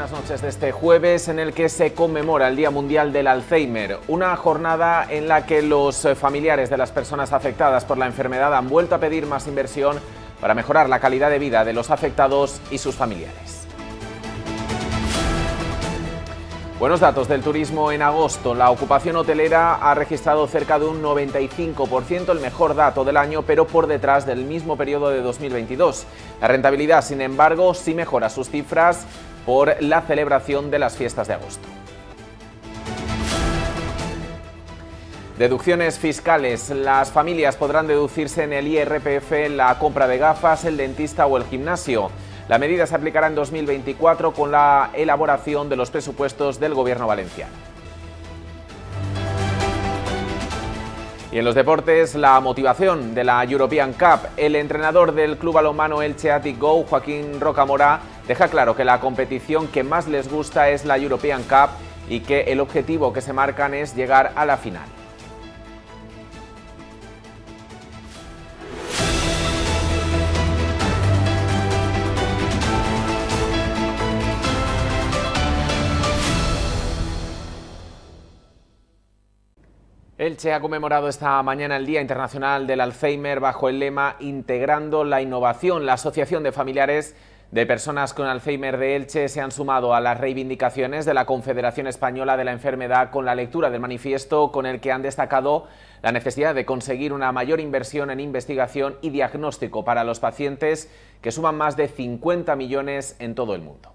buenas noches de este jueves en el que se conmemora el Día Mundial del Alzheimer, una jornada en la que los familiares de las personas afectadas por la enfermedad han vuelto a pedir más inversión para mejorar la calidad de vida de los afectados y sus familiares. Buenos datos del turismo en agosto. La ocupación hotelera ha registrado cerca de un 95%, el mejor dato del año, pero por detrás del mismo periodo de 2022. La rentabilidad, sin embargo, sí mejora sus cifras por la celebración de las fiestas de agosto. Deducciones fiscales. Las familias podrán deducirse en el IRPF la compra de gafas, el dentista o el gimnasio. La medida se aplicará en 2024 con la elaboración de los presupuestos del Gobierno valenciano. Y en los deportes, la motivación de la European Cup. El entrenador del club alomano Elche Atic Go, Joaquín Rocamora, deja claro que la competición que más les gusta es la European Cup y que el objetivo que se marcan es llegar a la final. Elche ha conmemorado esta mañana el Día Internacional del Alzheimer bajo el lema Integrando la Innovación. La Asociación de Familiares de personas con Alzheimer de Elche se han sumado a las reivindicaciones de la Confederación Española de la Enfermedad con la lectura del manifiesto con el que han destacado la necesidad de conseguir una mayor inversión en investigación y diagnóstico para los pacientes que suman más de 50 millones en todo el mundo.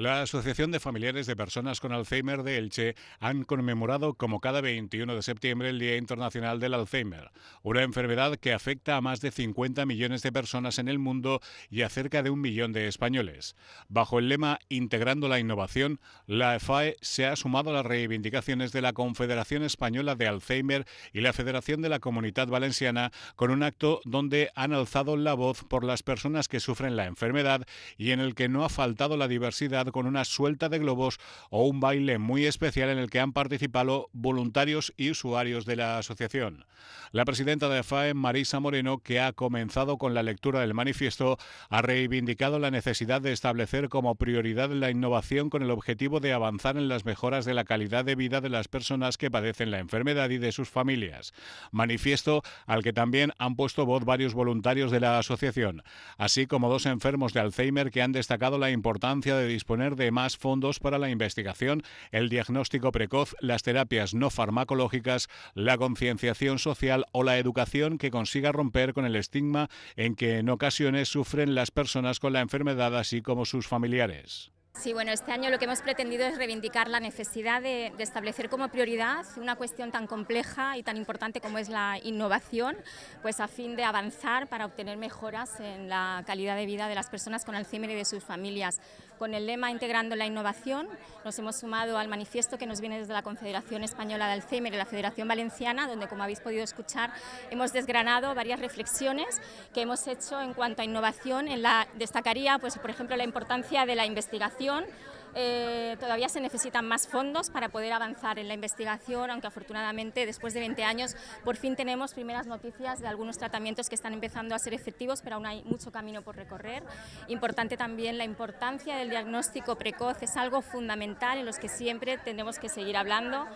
La Asociación de Familiares de Personas con Alzheimer de Elche han conmemorado como cada 21 de septiembre el Día Internacional del Alzheimer, una enfermedad que afecta a más de 50 millones de personas en el mundo y a cerca de un millón de españoles. Bajo el lema Integrando la Innovación, la EFAE se ha sumado a las reivindicaciones de la Confederación Española de Alzheimer y la Federación de la Comunidad Valenciana con un acto donde han alzado la voz por las personas que sufren la enfermedad y en el que no ha faltado la diversidad con una suelta de globos o un baile muy especial en el que han participado voluntarios y usuarios de la asociación. La presidenta de FAE, Marisa Moreno, que ha comenzado con la lectura del manifiesto, ha reivindicado la necesidad de establecer como prioridad la innovación con el objetivo de avanzar en las mejoras de la calidad de vida de las personas que padecen la enfermedad y de sus familias. Manifiesto al que también han puesto voz varios voluntarios de la asociación, así como dos enfermos de Alzheimer que han destacado la importancia de disponer de más fondos para la investigación, el diagnóstico precoz, las terapias no farmacológicas, la concienciación social o la educación que consiga romper con el estigma en que en ocasiones sufren las personas con la enfermedad, así como sus familiares. Sí, bueno, este año lo que hemos pretendido es reivindicar la necesidad de, de, establecer como prioridad una cuestión tan compleja y tan importante como es la innovación, pues a fin de avanzar para obtener mejoras en la calidad de vida de las personas con Alzheimer y de sus familias. Con el lema Integrando la Innovación, nos hemos sumado al manifiesto que nos viene desde la Confederación Española de Alzheimer y la Federación Valenciana, donde, como habéis podido escuchar, hemos desgranado varias reflexiones que hemos hecho en cuanto a innovación. En la, destacaría, pues, por ejemplo, la importancia de la investigación, eh, todavía se necesitan más fondos para poder avanzar en la investigación, aunque afortunadamente después de 20 años por fin tenemos primeras noticias de algunos tratamientos que están empezando a ser efectivos, pero aún hay mucho camino por recorrer. Importante también la importancia del diagnóstico precoz, es algo fundamental en los que siempre tenemos que seguir hablando.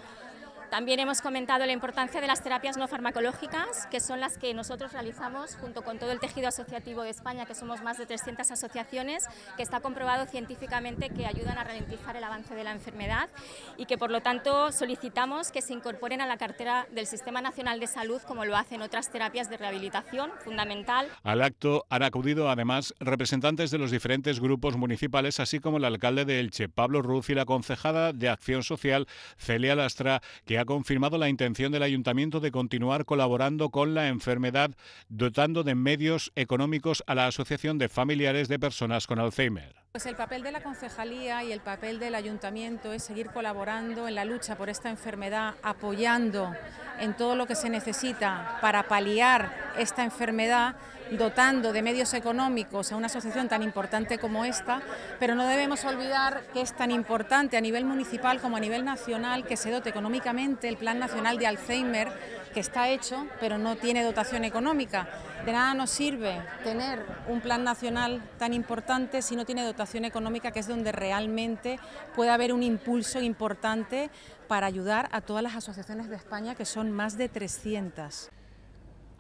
También hemos comentado la importancia de las terapias no farmacológicas, que son las que nosotros realizamos junto con todo el tejido asociativo de España, que somos más de 300 asociaciones, que está comprobado científicamente que ayudan a ralentizar el avance de la enfermedad y que por lo tanto solicitamos que se incorporen a la cartera del Sistema Nacional de Salud como lo hacen otras terapias de rehabilitación fundamental. Al acto han acudido además representantes de los diferentes grupos municipales, así como el alcalde de Elche, Pablo Ruz, y la concejada de Acción Social, Celia Lastra, que ha ha confirmado la intención del ayuntamiento de continuar colaborando con la enfermedad, dotando de medios económicos a la Asociación de Familiares de Personas con Alzheimer. Pues el papel de la concejalía y el papel del ayuntamiento es seguir colaborando en la lucha por esta enfermedad, apoyando en todo lo que se necesita para paliar esta enfermedad dotando de medios económicos a una asociación tan importante como esta, pero no debemos olvidar que es tan importante a nivel municipal como a nivel nacional que se dote económicamente el Plan Nacional de Alzheimer, que está hecho, pero no tiene dotación económica. De nada nos sirve tener un plan nacional tan importante si no tiene dotación económica, que es donde realmente puede haber un impulso importante para ayudar a todas las asociaciones de España, que son más de 300.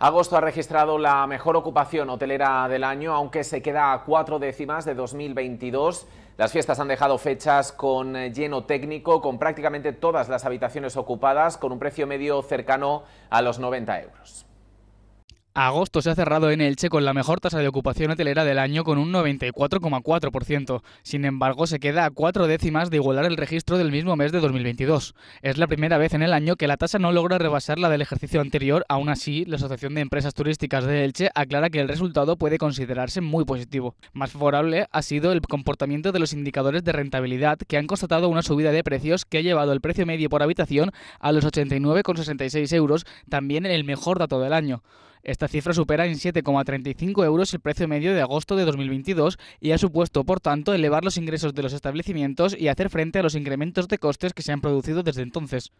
Agosto ha registrado la mejor ocupación hotelera del año, aunque se queda a cuatro décimas de 2022. Las fiestas han dejado fechas con eh, lleno técnico, con prácticamente todas las habitaciones ocupadas, con un precio medio cercano a los 90 euros. Agosto se ha cerrado en Elche con la mejor tasa de ocupación hotelera del año con un 94,4%. Sin embargo, se queda a cuatro décimas de igualar el registro del mismo mes de 2022. Es la primera vez en el año que la tasa no logra rebasar la del ejercicio anterior. Aún así, la Asociación de Empresas Turísticas de Elche aclara que el resultado puede considerarse muy positivo. Más favorable ha sido el comportamiento de los indicadores de rentabilidad que han constatado una subida de precios que ha llevado el precio medio por habitación a los 89,66 euros, también el mejor dato del año. Esta cifra supera en 7,35 euros el precio medio de agosto de 2022 y ha supuesto, por tanto, elevar los ingresos de los establecimientos y hacer frente a los incrementos de costes que se han producido desde entonces.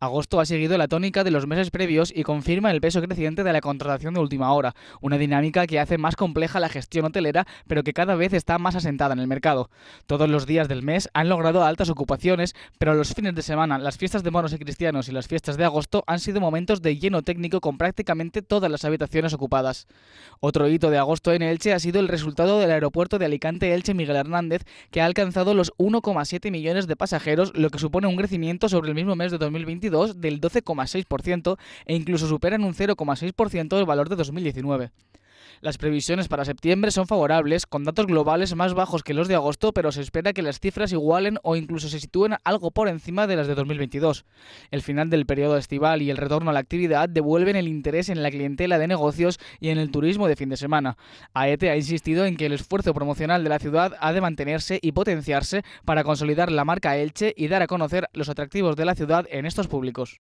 Agosto ha seguido la tónica de los meses previos y confirma el peso creciente de la contratación de última hora, una dinámica que hace más compleja la gestión hotelera, pero que cada vez está más asentada en el mercado. Todos los días del mes han logrado altas ocupaciones, pero los fines de semana, las fiestas de monos y cristianos y las fiestas de agosto han sido momentos de lleno técnico con prácticamente todas las habitaciones ocupadas. Otro hito de agosto en Elche ha sido el resultado del aeropuerto de Alicante Elche Miguel Hernández, que ha alcanzado los 1,7 millones de pasajeros, lo que supone un crecimiento sobre el mismo mes de 2022 del 12,6% e incluso supera en un 0,6% el valor de 2019. Las previsiones para septiembre son favorables, con datos globales más bajos que los de agosto, pero se espera que las cifras igualen o incluso se sitúen algo por encima de las de 2022. El final del periodo estival y el retorno a la actividad devuelven el interés en la clientela de negocios y en el turismo de fin de semana. AETE ha insistido en que el esfuerzo promocional de la ciudad ha de mantenerse y potenciarse para consolidar la marca Elche y dar a conocer los atractivos de la ciudad en estos públicos.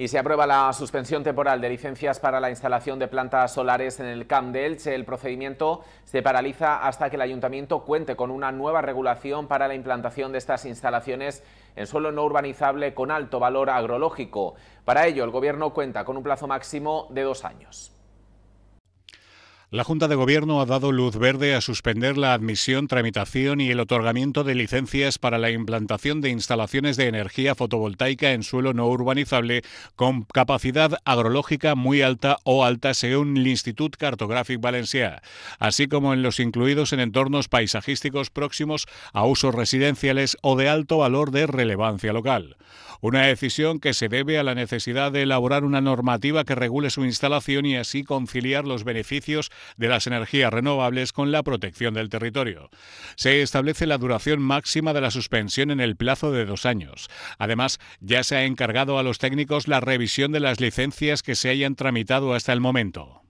Y se aprueba la suspensión temporal de licencias para la instalación de plantas solares en el Camp de Elche. El procedimiento se paraliza hasta que el ayuntamiento cuente con una nueva regulación para la implantación de estas instalaciones en suelo no urbanizable con alto valor agrológico. Para ello, el Gobierno cuenta con un plazo máximo de dos años. La Junta de Gobierno ha dado luz verde a suspender la admisión, tramitación y el otorgamiento de licencias para la implantación de instalaciones de energía fotovoltaica en suelo no urbanizable con capacidad agrológica muy alta o alta según el Institut Cartográfico Valencià, así como en los incluidos en entornos paisajísticos próximos a usos residenciales o de alto valor de relevancia local. Una decisión que se debe a la necesidad de elaborar una normativa que regule su instalación y así conciliar los beneficios de las energías renovables con la protección del territorio. Se establece la duración máxima de la suspensión en el plazo de dos años. Además, ya se ha encargado a los técnicos la revisión de las licencias que se hayan tramitado hasta el momento.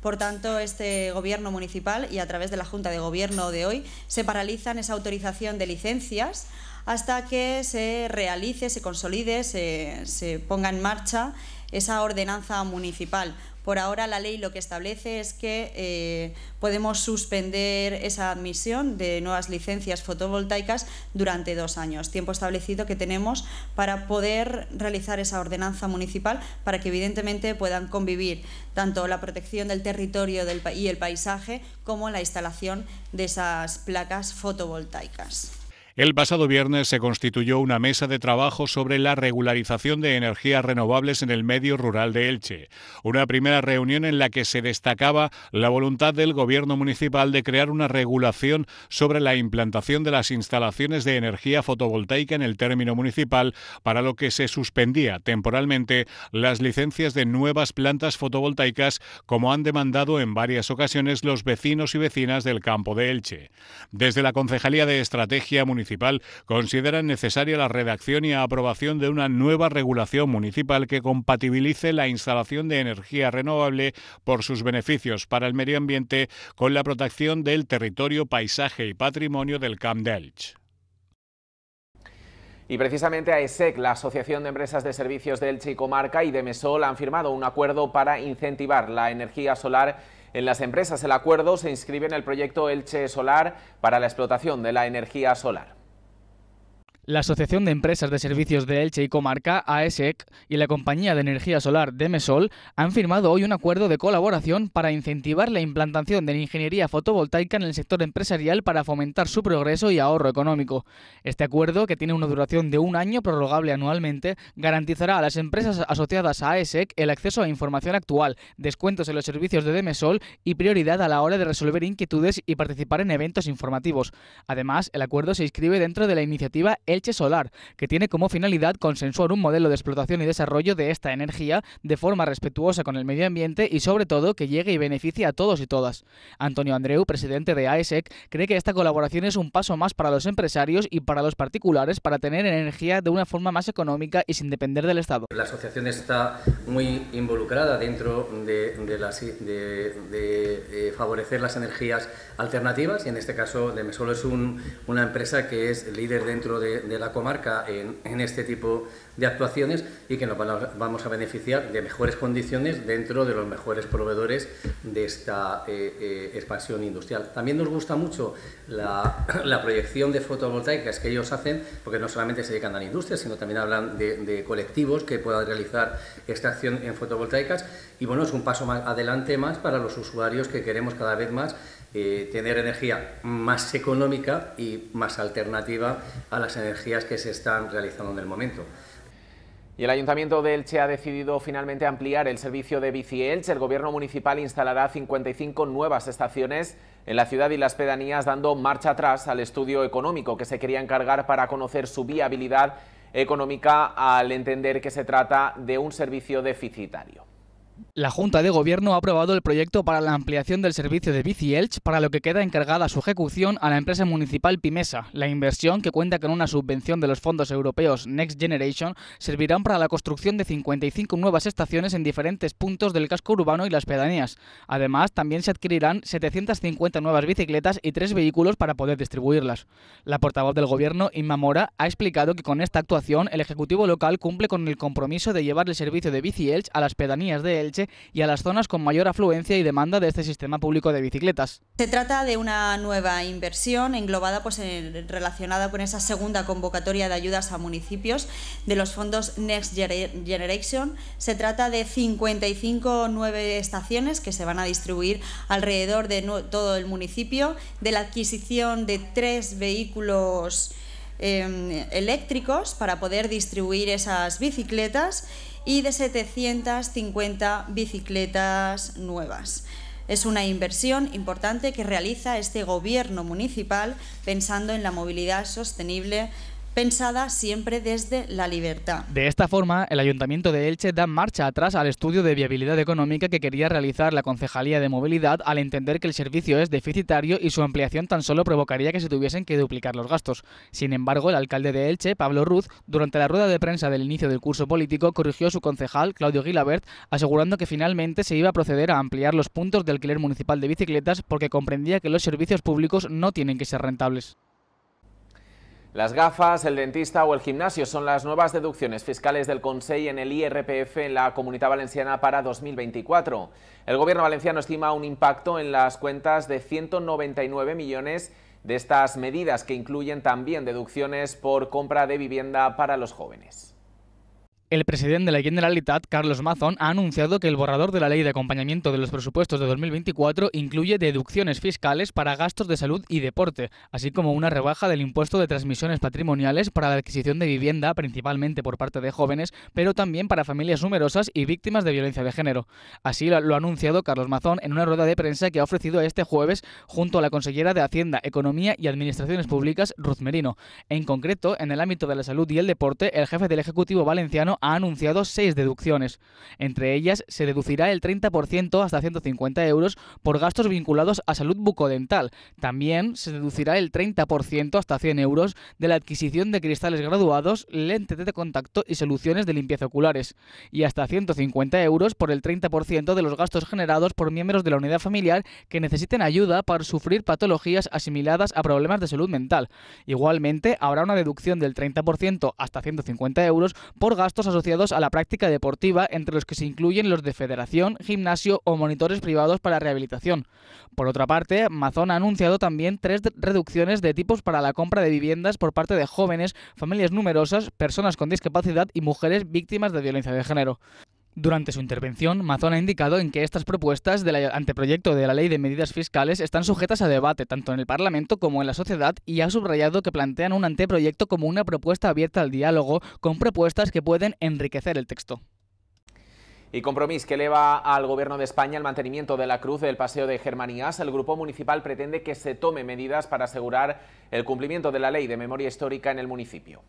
Por tanto, este Gobierno municipal y a través de la Junta de Gobierno de hoy se paralizan esa autorización de licencias hasta que se realice, se consolide, se, se ponga en marcha esa ordenanza municipal. Por ahora la ley lo que establece es que eh, podemos suspender esa admisión de nuevas licencias fotovoltaicas durante dos años, tiempo establecido que tenemos para poder realizar esa ordenanza municipal para que evidentemente puedan convivir tanto la protección del territorio y el paisaje como la instalación de esas placas fotovoltaicas. El pasado viernes se constituyó una mesa de trabajo sobre la regularización de energías renovables en el medio rural de Elche, una primera reunión en la que se destacaba la voluntad del gobierno municipal de crear una regulación sobre la implantación de las instalaciones de energía fotovoltaica en el término municipal, para lo que se suspendía temporalmente las licencias de nuevas plantas fotovoltaicas, como han demandado en varias ocasiones los vecinos y vecinas del campo de Elche. Desde la Concejalía de Estrategia Municipal consideran necesaria la redacción y aprobación de una nueva regulación municipal que compatibilice la instalación de energía renovable por sus beneficios para el medio ambiente con la protección del territorio, paisaje y patrimonio del Camp Elche. Y precisamente a ESEC, la Asociación de Empresas de Servicios de Elche y Comarca y de Mesol han firmado un acuerdo para incentivar la energía solar en las empresas el acuerdo se inscribe en el proyecto Elche Solar para la explotación de la energía solar. La Asociación de Empresas de Servicios de Elche y Comarca, AESEC, y la compañía de energía solar Demesol han firmado hoy un acuerdo de colaboración para incentivar la implantación de la ingeniería fotovoltaica en el sector empresarial para fomentar su progreso y ahorro económico. Este acuerdo, que tiene una duración de un año prorrogable anualmente, garantizará a las empresas asociadas a AESEC el acceso a información actual, descuentos en los servicios de Demesol y prioridad a la hora de resolver inquietudes y participar en eventos informativos. Además, el acuerdo se inscribe dentro de la iniciativa Elche Solar, que tiene como finalidad consensuar un modelo de explotación y desarrollo de esta energía de forma respetuosa con el medio ambiente y sobre todo que llegue y beneficie a todos y todas. Antonio Andreu, presidente de AESEC, cree que esta colaboración es un paso más para los empresarios y para los particulares para tener energía de una forma más económica y sin depender del Estado. La asociación está muy involucrada dentro de, de, eh, favorecer las energías alternativas y en este caso Mesol es una empresa que es líder dentro de, de, la comarca en, este tipo de actuaciones y que nos vamos a beneficiar de mejores condiciones dentro de los mejores proveedores de esta eh, eh, expansión industrial. También nos gusta mucho la, proyección de fotovoltaicas que ellos hacen, porque no solamente se dedican a la industria, sino también hablan de, colectivos que puedan realizar esta acción en fotovoltaicas y bueno, es un paso más adelante más para los usuarios que queremos cada vez más eh, tener energía más económica y más alternativa a las energías que se están realizando en el momento. Y el Ayuntamiento de Elche ha decidido finalmente ampliar el servicio de Bici Elche. El Gobierno Municipal instalará 55 nuevas estaciones en la ciudad y las pedanías, dando marcha atrás al estudio económico que se quería encargar para conocer su viabilidad económica al entender que se trata de un servicio deficitario. La Junta de Gobierno ha aprobado el proyecto para la ampliación del servicio de Bici Elche para lo que queda encargada su ejecución a la empresa municipal Pimesa. La inversión, que cuenta con una subvención de los fondos europeos Next Generation, servirá para la construcción de 55 nuevas estaciones en diferentes puntos del casco urbano y las pedanías. Además, también se adquirirán 750 nuevas bicicletas y tres vehículos para poder distribuirlas. La portavoz del Gobierno, Inma Mora, ha explicado que con esta actuación el Ejecutivo local cumple con el compromiso de llevar el servicio de Bici Elche a las pedanías de y a las zonas con mayor afluencia y demanda de este sistema público de bicicletas. Se trata de una nueva inversión englobada pues, relacionada con esa segunda convocatoria de ayudas a municipios de los fondos Next Generation. Se trata de 55 nueve estaciones que se van a distribuir alrededor de todo el municipio, de la adquisición de tres vehículos em, eléctricos para poder distribuir esas bicicletas y de 750 bicicletas nuevas. Es una inversión importante que realiza este gobierno municipal pensando en la movilidad sostenible pensada siempre desde la libertad. De esta forma, el Ayuntamiento de Elche da marcha atrás al estudio de viabilidad económica que quería realizar la Concejalía de Movilidad al entender que el servicio es deficitario y su ampliación tan solo provocaría que se tuviesen que duplicar los gastos. Sin embargo, el alcalde de Elche, Pablo Ruz, durante la rueda de prensa del inicio del curso político, corrigió a su concejal, Claudio Gilabert, asegurando que finalmente se iba a proceder a ampliar los puntos de alquiler municipal de bicicletas porque comprendía que los servicios públicos no tienen que ser rentables. Las gafas, el dentista o el gimnasio son las nuevas deducciones fiscales del Consejo en el IRPF en la Comunidad Valenciana para 2024. El Gobierno valenciano estima un impacto en las cuentas de 199 millones de estas medidas que incluyen también deducciones por compra de vivienda para los jóvenes. El presidente de la Generalitat, Carlos Mazón, ha anunciado que el borrador de la ley de acompañamiento de los presupuestos de 2024 incluye deducciones fiscales para gastos de salud y deporte, así como una rebaja del impuesto de transmisiones patrimoniales para la adquisición de vivienda, principalmente por parte de jóvenes, pero también para familias numerosas y víctimas de violencia de género. Así lo ha anunciado Carlos Mazón en una rueda de prensa que ha ofrecido este jueves junto a la consellera de Hacienda, Economía y Administraciones Públicas, Ruz Merino. En concreto, en el ámbito de la salud y el deporte, el jefe del Ejecutivo valenciano ha anunciado seis deducciones. Entre ellas, se deducirá el 30% hasta 150 euros por gastos vinculados a salud bucodental. También se deducirá el 30% hasta 100 euros de la adquisición de cristales graduados, lentes de contacto y soluciones de limpieza oculares. Y hasta 150 euros por el 30% de los gastos generados por miembros de la unidad familiar que necesiten ayuda para sufrir patologías asimiladas a problemas de salud mental. Igualmente, habrá una deducción del 30% hasta 150 euros por gastos asociados a la práctica deportiva, entre los que se incluyen los de federación, gimnasio o monitores privados para rehabilitación. Por otra parte, Mazón ha anunciado también tres reducciones de tipos para la compra de viviendas por parte de jóvenes, familias numerosas, personas con discapacidad y mujeres víctimas de violencia de género. Durante su intervención, Mazón ha indicado en que estas propuestas del anteproyecto de la Ley de Medidas Fiscales están sujetas a debate tanto en el Parlamento como en la sociedad y ha subrayado que plantean un anteproyecto como una propuesta abierta al diálogo con propuestas que pueden enriquecer el texto. Y compromiso que eleva al Gobierno de España el mantenimiento de la cruz del Paseo de Germanías. El grupo municipal pretende que se tome medidas para asegurar el cumplimiento de la ley de memoria histórica en el municipio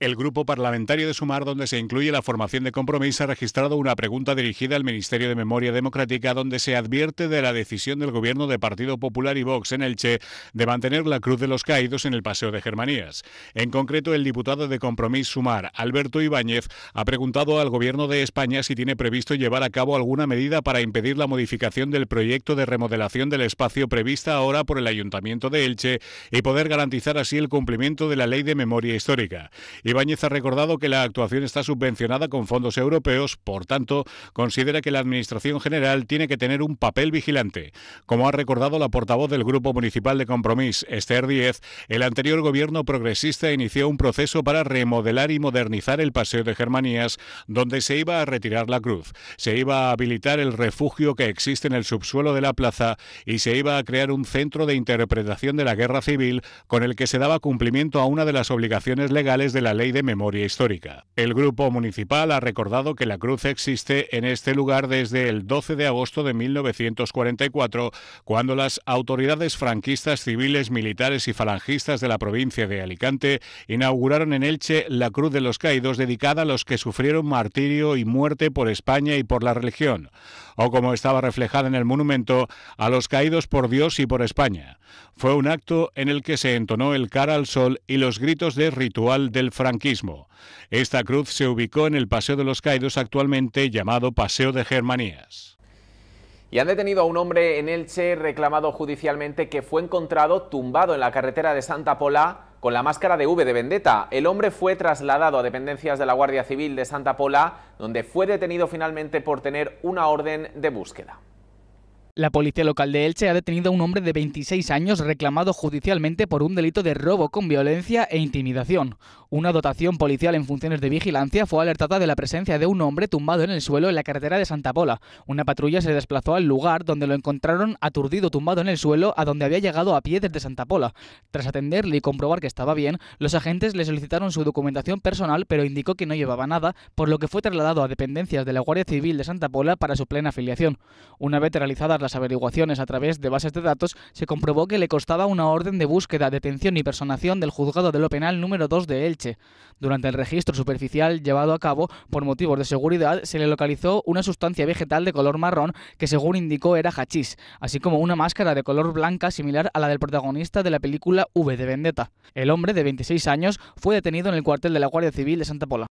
el grupo parlamentario de Sumar, donde se incluye la formación de compromiso, ha registrado una pregunta dirigida al Ministerio de Memoria Democrática, donde se advierte de la decisión del gobierno de Partido Popular y Vox en Elche de mantener la Cruz de los Caídos en el Paseo de Germanías. En concreto, el diputado de Compromiso Sumar, Alberto Ibáñez, ha preguntado al gobierno de España si tiene previsto llevar a cabo alguna medida para impedir la modificación del proyecto de remodelación del espacio prevista ahora por el Ayuntamiento de Elche y poder garantizar así el cumplimiento de la Ley de Memoria Histórica. Ibáñez ha recordado que la actuación está subvencionada con fondos europeos, por tanto, considera que la Administración General tiene que tener un papel vigilante. Como ha recordado la portavoz del Grupo Municipal de Compromís, Esther Díez, el anterior gobierno progresista inició un proceso para remodelar y modernizar el Paseo de Germanías, donde se iba a retirar la cruz, se iba a habilitar el refugio que existe en el subsuelo de la plaza y se iba a crear un centro de interpretación de la guerra civil con el que se daba cumplimiento a una de las obligaciones legales de la Ley de Memoria Histórica. El grupo municipal ha recordado que la cruz existe en este lugar desde el 12 de agosto de 1944, cuando las autoridades franquistas, civiles, militares y falangistas de la provincia de Alicante inauguraron en Elche la Cruz de los Caídos dedicada a los que sufrieron martirio y muerte por España y por la religión, o como estaba reflejada en el monumento, a los caídos por Dios y por España. Fue un acto en el que se entonó el cara al sol y los gritos de ritual del franquismo. Esta cruz se ubicó en el Paseo de los Caídos actualmente llamado Paseo de Germanías. Y han detenido a un hombre en Elche reclamado judicialmente que fue encontrado tumbado en la carretera de Santa Pola con la máscara de V de Vendetta. El hombre fue trasladado a dependencias de la Guardia Civil de Santa Pola, donde fue detenido finalmente por tener una orden de búsqueda. La policía local de Elche ha detenido a un hombre de 26 años reclamado judicialmente por un delito de robo con violencia e intimidación. Una dotación policial en funciones de vigilancia fue alertada de la presencia de un hombre tumbado en el suelo en la carretera de Santa Pola. Una patrulla se desplazó al lugar donde lo encontraron aturdido tumbado en el suelo a donde había llegado a pie desde Santa Pola. Tras atenderle y comprobar que estaba bien, los agentes le solicitaron su documentación personal pero indicó que no llevaba nada, por lo que fue trasladado a dependencias de la Guardia Civil de Santa Pola para su plena afiliación. Una vez realizadas las las averiguaciones a través de bases de datos, se comprobó que le costaba una orden de búsqueda, detención y personación del juzgado de lo penal número 2 de Elche. Durante el registro superficial llevado a cabo, por motivos de seguridad, se le localizó una sustancia vegetal de color marrón que según indicó era hachís, así como una máscara de color blanca similar a la del protagonista de la película V de Vendetta. El hombre, de 26 años, fue detenido en el cuartel de la Guardia Civil de Santa Pola.